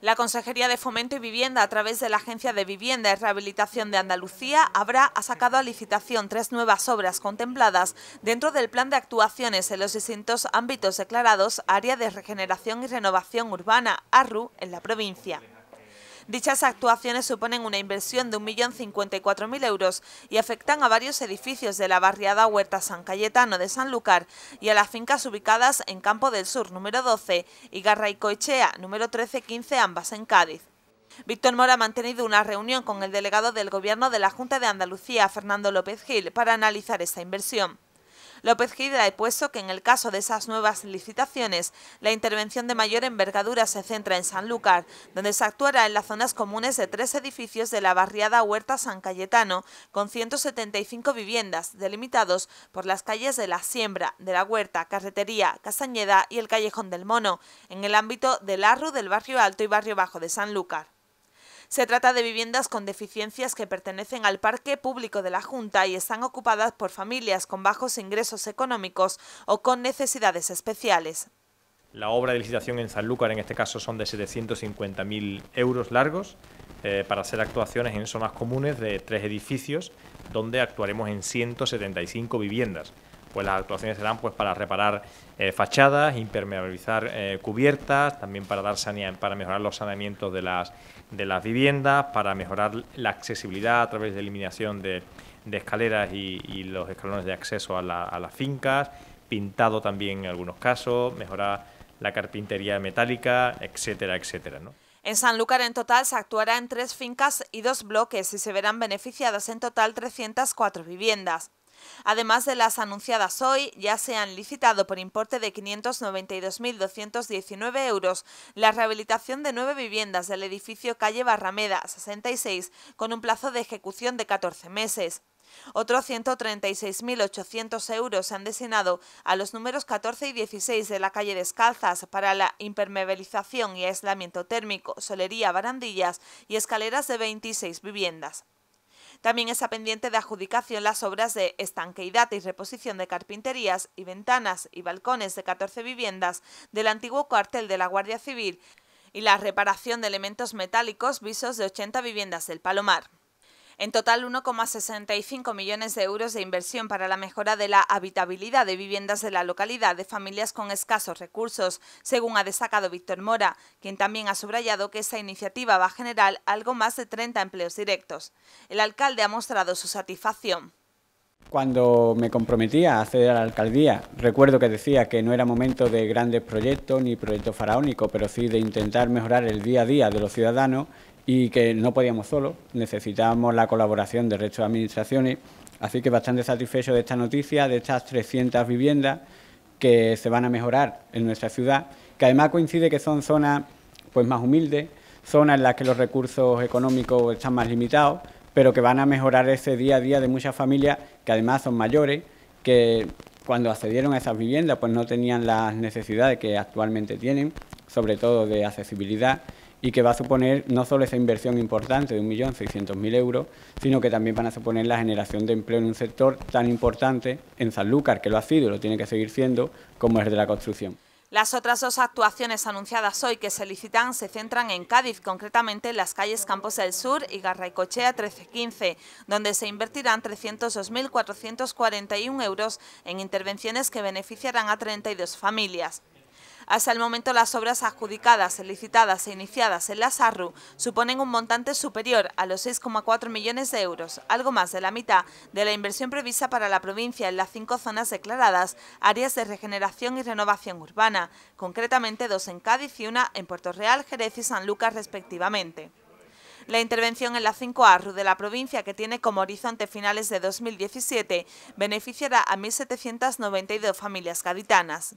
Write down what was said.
La Consejería de Fomento y Vivienda, a través de la Agencia de Vivienda y Rehabilitación de Andalucía, habrá ha sacado a licitación tres nuevas obras contempladas dentro del Plan de Actuaciones en los distintos ámbitos declarados Área de Regeneración y Renovación Urbana, ARRU, en la provincia. Dichas actuaciones suponen una inversión de 1.054.000 euros y afectan a varios edificios de la barriada Huerta San Cayetano de Sanlúcar y a las fincas ubicadas en Campo del Sur número 12 y Garraicoechea número 13-15, ambas en Cádiz. Víctor Mora ha mantenido una reunión con el delegado del Gobierno de la Junta de Andalucía, Fernando López Gil, para analizar esta inversión. López ha puesto que en el caso de esas nuevas licitaciones, la intervención de mayor envergadura se centra en Sanlúcar, donde se actuará en las zonas comunes de tres edificios de la barriada Huerta San Cayetano, con 175 viviendas, delimitados por las calles de La Siembra, de la Huerta, Carretería, Casañeda y el Callejón del Mono, en el ámbito del Arru del Barrio Alto y Barrio Bajo de Sanlúcar. Se trata de viviendas con deficiencias que pertenecen al parque público de la Junta y están ocupadas por familias con bajos ingresos económicos o con necesidades especiales. La obra de licitación en Sanlúcar en este caso son de 750.000 euros largos eh, para hacer actuaciones en zonas comunes de tres edificios donde actuaremos en 175 viviendas pues las actuaciones serán pues para reparar eh, fachadas, impermeabilizar eh, cubiertas, también para dar para mejorar los saneamientos de las de las viviendas, para mejorar la accesibilidad a través de eliminación de, escaleras y, los escalones de acceso a, las fincas, pintado también en algunos casos, mejorar la carpintería metálica, etcétera, etcétera, En Sanlúcar en total se actuará en tres fincas y dos bloques y se verán beneficiadas en total 304 viviendas además de las anunciadas hoy, ya se han licitado por importe de 592.219 euros la rehabilitación de nueve viviendas del edificio calle Barrameda 66, con un plazo de ejecución de 14 meses. Otros 136.800 euros se han destinado a los números 14 y 16 de la calle Descalzas para la impermeabilización y aislamiento térmico, solería, barandillas y escaleras de 26 viviendas. También está pendiente de adjudicación las obras de estanqueidad y reposición de carpinterías y ventanas y balcones de 14 viviendas del antiguo cuartel de la Guardia Civil y la reparación de elementos metálicos visos de 80 viviendas del Palomar. En total, 1,65 millones de euros de inversión para la mejora de la habitabilidad de viviendas de la localidad de familias con escasos recursos, según ha destacado Víctor Mora, quien también ha subrayado que esta iniciativa va a generar algo más de 30 empleos directos. El alcalde ha mostrado su satisfacción. Cuando me comprometía a acceder a la alcaldía, recuerdo que decía que no era momento de grandes proyectos ni proyectos faraónicos, pero sí de intentar mejorar el día a día de los ciudadanos y que no podíamos solo... necesitábamos la colaboración del resto de administraciones, así que bastante satisfecho de esta noticia, de estas 300 viviendas que se van a mejorar en nuestra ciudad, que además coincide que son zonas pues más humildes, zonas en las que los recursos económicos están más limitados, pero que van a mejorar ese día a día de muchas familias que además son mayores, que cuando accedieron a esas viviendas pues no tenían las necesidades que actualmente tienen, sobre todo de accesibilidad y que va a suponer no solo esa inversión importante de 1.600.000 euros, sino que también van a suponer la generación de empleo en un sector tan importante en Sanlúcar, que lo ha sido y lo tiene que seguir siendo, como es de la construcción. Las otras dos actuaciones anunciadas hoy que se licitan se centran en Cádiz, concretamente en las calles Campos del Sur y Garraicochea 1315, donde se invertirán 302.441 euros en intervenciones que beneficiarán a 32 familias. Hasta el momento las obras adjudicadas, licitadas e iniciadas en la SARRU suponen un montante superior a los 6,4 millones de euros, algo más de la mitad de la inversión prevista para la provincia en las cinco zonas declaradas áreas de regeneración y renovación urbana, concretamente dos en Cádiz y una en Puerto Real, Jerez y San Lucas respectivamente. La intervención en la 5 ARRU de la provincia, que tiene como horizonte finales de 2017, beneficiará a 1.792 familias gaditanas.